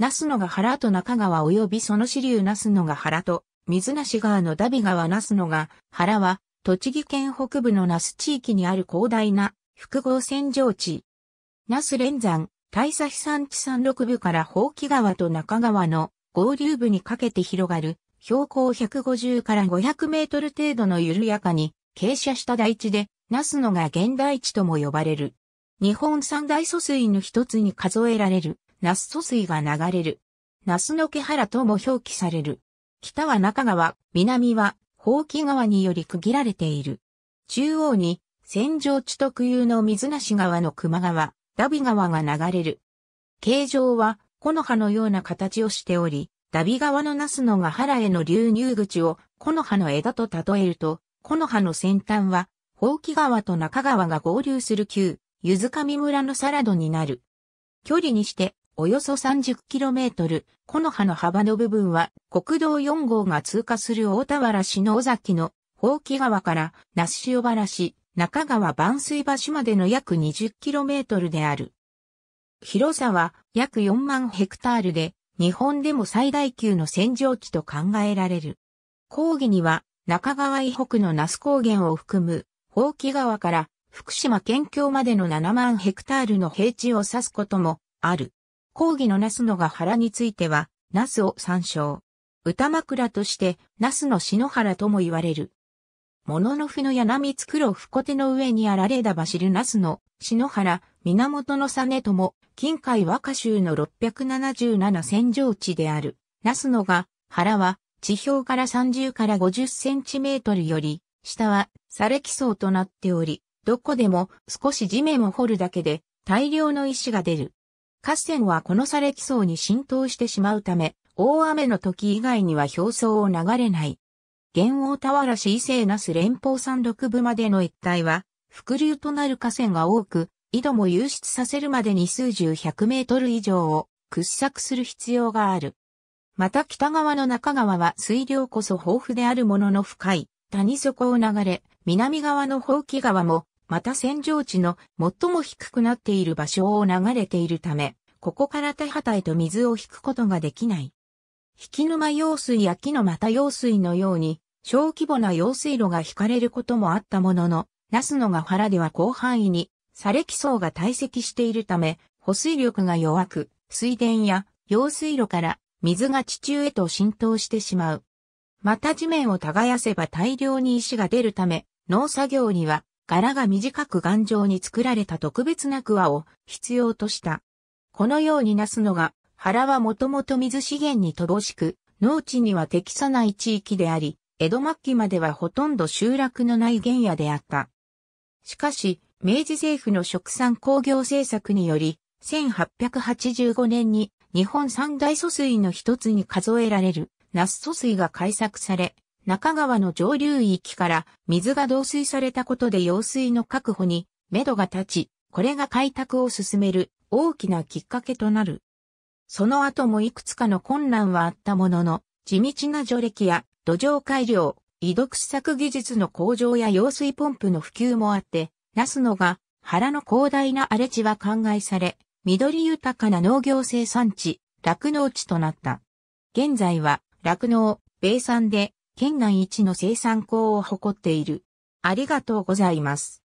那須野が原と中川及びその支流那須野が原と、水無川のダビ川那須野が原は、栃木県北部の那須地域にある広大な複合洗浄地。那須連山、大佐飛山地山麓部から宝木川と中川の合流部にかけて広がる、標高150から500メートル程度の緩やかに傾斜した台地で、那須野が現代地とも呼ばれる。日本三大疎水の一つに数えられるナス疎水が流れる。ナスの毛原とも表記される。北は中川、南は、宝木川により区切られている。中央に、戦場地特有の水無川の熊川、ダビ川が流れる。形状は、木の葉のような形をしており、ダビ川のナスのが原への流入口を、木の葉の枝と例えると、木の葉の先端は、宝木川と中川が合流する旧、ゆずかみ村のサラドになる。距離にして、およそ 30km、木の葉の幅の部分は国道4号が通過する大田原市の尾崎の宝木川から那須塩原市、中川万水橋までの約 20km である。広さは約4万ヘクタールで、日本でも最大級の洗浄地と考えられる。講義には中川以北の那須高原を含む、宝木川から福島県境までの7万ヘクタールの平地を指すこともある。講義のナスのが原については、ナスを参照。歌枕として、ナスの篠原とも言われる。もののふの柳津黒ふこての上にあられだばしるナスの、篠原、源の実も、近海和歌集の677戦場地である、ナスのが、原は、地表から30から50センチメートルより、下は、され礫層となっており、どこでも少し地面を掘るだけで大量の石が出る。河川はこの砂礫層に浸透してしまうため、大雨の時以外には表層を流れない。現王田原市伊勢那須連邦山麓部までの一帯は、伏流となる河川が多く、井戸も流出させるまでに数十百メートル以上を掘削する必要がある。また北側の中川は水量こそ豊富であるものの深い谷底を流れ、南側の宝器川もまた扇状地の最も低くなっている場所を流れているため、ここから田畑へと水を引くことができない。引沼用水や木の又用水のように、小規模な用水路が引かれることもあったものの、ナスのが原では広範囲に、砂礫層が堆積しているため、保水力が弱く、水田や用水路から水が地中へと浸透してしまう。また地面を耕せば大量に石が出るため、農作業には柄が短く頑丈に作られた特別なクワを必要とした。このようになすのが、原はもともと水資源に乏しく、農地には適さない地域であり、江戸末期まではほとんど集落のない原野であった。しかし、明治政府の食産工業政策により、1885年に日本三大疎水の一つに数えられる、那須疎水が開削され、中川の上流域から水が導水されたことで用水の確保に目処が立ち、これが開拓を進める大きなきっかけとなる。その後もいくつかの困難はあったものの、地道な除歴や土壌改良、移読施策技術の向上や用水ポンプの普及もあって、ナスのが原の広大な荒れ地は灌漑され、緑豊かな農業生産地、酪農地となった。現在は酪農、米産で県内一の生産校を誇っている。ありがとうございます。